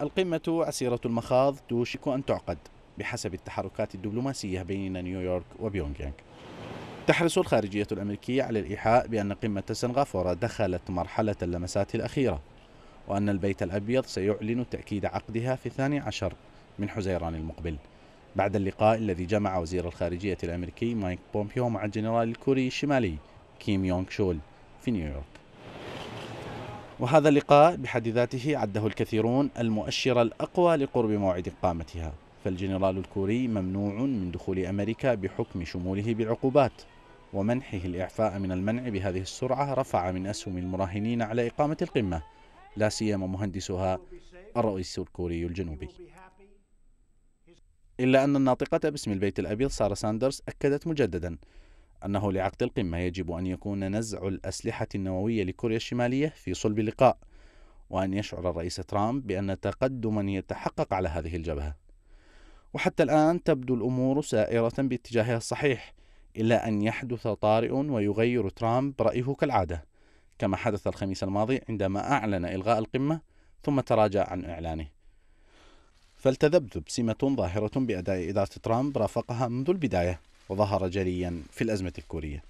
القمة عسيرة المخاض توشك أن تعقد بحسب التحركات الدبلوماسية بين نيويورك وبيونغ يانغ تحرص الخارجية الأمريكية على الإيحاء بأن قمة سنغافورة دخلت مرحلة اللمسات الأخيرة وأن البيت الأبيض سيعلن تأكيد عقدها في الثاني عشر من حزيران المقبل بعد اللقاء الذي جمع وزير الخارجية الأمريكي مايك بومبيو مع الجنرال الكوري الشمالي كيم يونغ شول في نيويورك وهذا اللقاء بحد ذاته عده الكثيرون المؤشر الأقوى لقرب موعد إقامتها فالجنرال الكوري ممنوع من دخول أمريكا بحكم شموله بالعقوبات ومنحه الإعفاء من المنع بهذه السرعة رفع من أسهم المراهنين على إقامة القمة لا سيما مهندسها الرئيس الكوري الجنوبي إلا أن الناطقة باسم البيت الأبيض سارة ساندرز أكدت مجددا أنه لعقد القمة يجب أن يكون نزع الأسلحة النووية لكوريا الشمالية في صلب اللقاء وأن يشعر الرئيس ترامب بأن تقدما يتحقق على هذه الجبهة وحتى الآن تبدو الأمور سائرة باتجاهها الصحيح إلا أن يحدث طارئ ويغير ترامب رأيه كالعادة كما حدث الخميس الماضي عندما أعلن إلغاء القمة ثم تراجع عن إعلانه فالتذبذب سمة ظاهرة بأداء إدارة ترامب رافقها منذ البداية وظهر جليا في الأزمة الكورية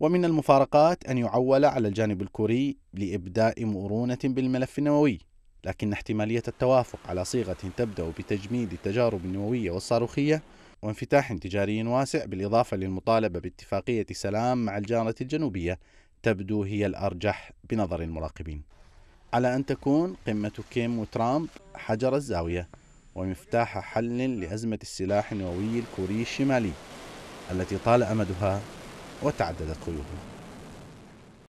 ومن المفارقات أن يعول على الجانب الكوري لإبداء مرونة بالملف النووي لكن احتمالية التوافق على صيغة تبدأ بتجميد التجارب النووية والصاروخية وانفتاح تجاري واسع بالإضافة للمطالبة باتفاقية سلام مع الجارة الجنوبية تبدو هي الأرجح بنظر المراقبين على أن تكون قمة كيم وترامب حجر الزاوية ومفتاح حل لأزمة السلاح النووي الكوري الشمالي التي طال أمدها وتعددت قيودها